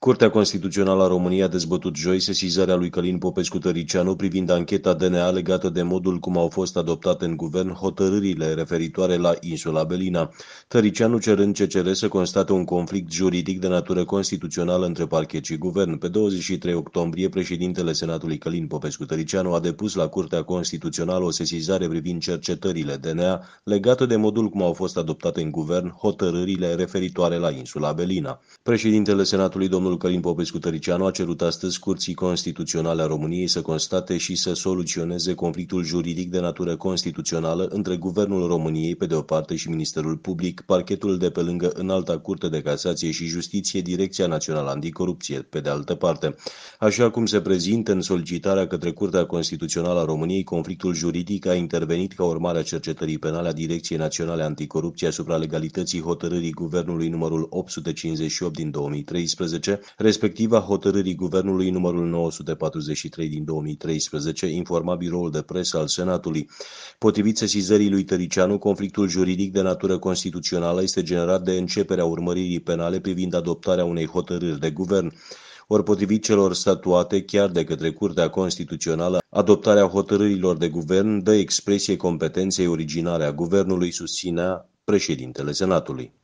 Curtea Constituțională a României a dezbătut joi sesizarea lui Călin Popescu Tăricianu privind ancheta DNA legată de modul cum au fost adoptate în guvern hotărârile referitoare la insula Belina. Tăricianu cerând CCR să constate un conflict juridic de natură constituțională între parchet și guvern. Pe 23 octombrie, președintele Senatului Călin Popescu Tăricianu a depus la Curtea Constituțională o sesizare privind cercetările DNA legată de modul cum au fost adoptate în guvern hotărârile referitoare la insula Belina. Președintele Senatului domnul Domnul Călin Popescu Tăricianu a cerut astăzi Curții Constituționale a României să constate și să soluționeze conflictul juridic de natură constituțională între Guvernul României pe de o parte și Ministerul Public, parchetul de pe lângă Înalta Curte de Casație și Justiție, Direcția Națională Anticorupție pe de altă parte. Așa cum se prezintă în solicitarea către Curtea Constituțională a României, conflictul juridic a intervenit ca urmare a cercetării penale a Direcției Naționale Anticorupție asupra legalității hotărârii Guvernului numărul 858 din 2013 respectiv a hotărârii Guvernului numărul 943 din 2013, informa biroul de presă al Senatului. Potrivit sesizării lui Tăricianu, conflictul juridic de natură constituțională este generat de începerea urmăririi penale privind adoptarea unei hotărâri de guvern ori potrivit celor statuate chiar de către Curtea Constituțională, adoptarea hotărârilor de guvern dă expresie competenței originare a guvernului, susținea președintele Senatului.